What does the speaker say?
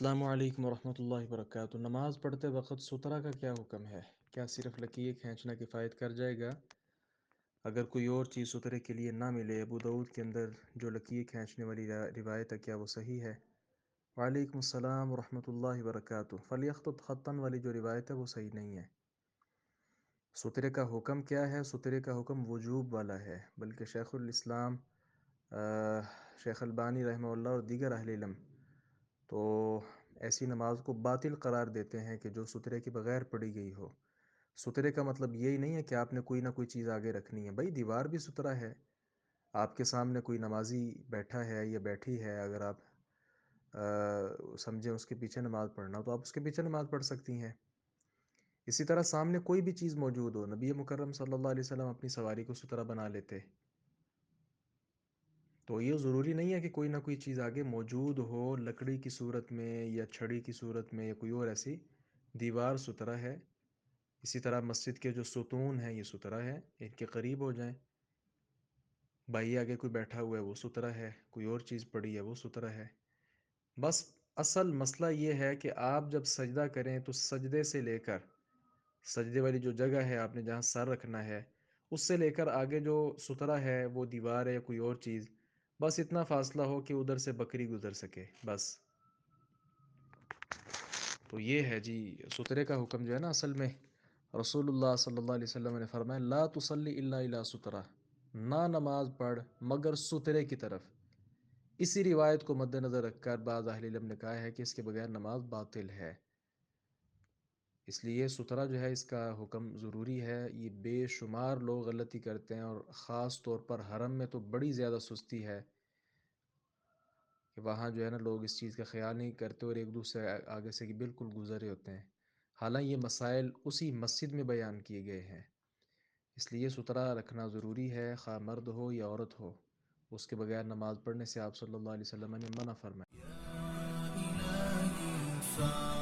अल्लाम वरहमल वर्क नमाज़ पढ़ते वक्त सुतरा का क्या हुक्म है क्या सिर्फ लकीर खींचना किफ़ायत कर जाएगा अगर कोई और चीज़ सुतरे के लिए ना मिले अबू दाऊद के अंदर जो लकीर खींचने वाली रिवायत है क्या वो सही है वालेकाम वरहमल वर्क फ़लियत ख़तन वाली जो रिवायत है वो सही नहीं है सुतरे का हुक्म क्या है सुतरे का हुक्म वजूब वाला है बल्कि शेख़ुलस्लाम शेख अलबानी रहमा और दीगर अहलम तो ऐसी नमाज को बातिल करार देते हैं कि जो सुतरे के बग़ैर पढ़ी गई हो सुतरे का मतलब यही नहीं है कि आपने कोई ना कोई चीज़ आगे रखनी है भाई दीवार भी सुतरा है आपके सामने कोई नमाजी बैठा है या बैठी है अगर आप समझें उसके पीछे नमाज़ पढ़ना तो आप उसके पीछे नमाज़ पढ़ सकती हैं इसी तरह सामने कोई भी चीज़ मौजूद हो नबी मुकर्रम सल्लल्लाहु अलैहि वसल्लम अपनी सवारी को सुतरा बना लेते तो ये ज़रूरी नहीं है कि कोई ना कोई चीज़ आगे मौजूद हो लकड़ी की सूरत में या छड़ी की सूरत में या कोई और ऐसी दीवार सुतरा है इसी तरह मस्जिद के जो सुतून हैं ये सुतरा है इनके करीब हो जाएं भाई आगे कोई बैठा हुआ है वो सुतरा है कोई और चीज़ पड़ी है वो सुतरा है बस असल मसला ये है कि आप जब सजदा करें तो सजदे से लेकर सजदे वाली जो जगह है आपने जहाँ सर रखना है उससे लेकर आगे जो सुतरा है वो दीवार है या कोई और चीज़ बस इतना फासला हो कि उधर से बकरी गुजर सके बस तो ये है जी सुतरे का हुक्म जो है ना असल में रसूलुल्लाह सल्लल्लाहु अलैहि वसल्लम ने फरमाया ला तुसल्ली इल्ला इला सुतरा ना नमाज पढ़ मगर सुतरे की तरफ इसी रिवायत को मद्देनज़र रखकर बाद अहलम ने कहा है कि इसके बगैर नमाज बातिल है इसलिए सुतरा जो है इसका हुक्म ज़रूरी है ये बेशुमार लोग गलती करते हैं और ख़ास तौर पर हरम में तो बड़ी ज़्यादा सुस्ती है कि वहाँ जो है ना लोग इस चीज़ का ख्याल नहीं करते और एक दूसरे आगे से कि बिल्कुल गुजरे होते हैं हालांकि ये मसाइल उसी मस्जिद में बयान किए गए हैं इसलिए सुतरा रखना ज़रूरी है खा मर्द हो या औरत हो उसके बगैर नमाज़ पढ़ने से आप सल्लल्लाहु अलैहि वसल्लम ने मना फरमाया